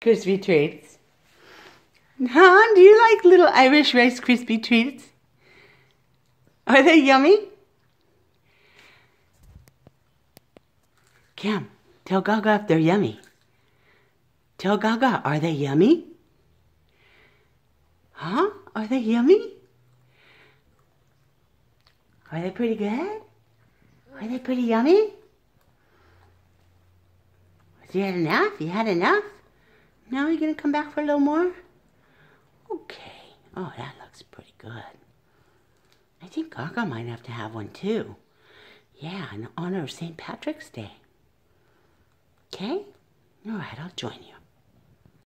Krispy treats. Huh? Do you like little Irish Rice Krispy treats? Are they yummy? Kim, tell Gaga if they're yummy. Tell Gaga, are they yummy? Huh? Are they yummy? Are they pretty good? Are they pretty yummy? You had enough? You had enough? Now you're going to come back for a little more? Okay. Oh, that looks pretty good. I think Gaga might have to have one too. Yeah, in honor of St. Patrick's Day. Okay? All right, I'll join you.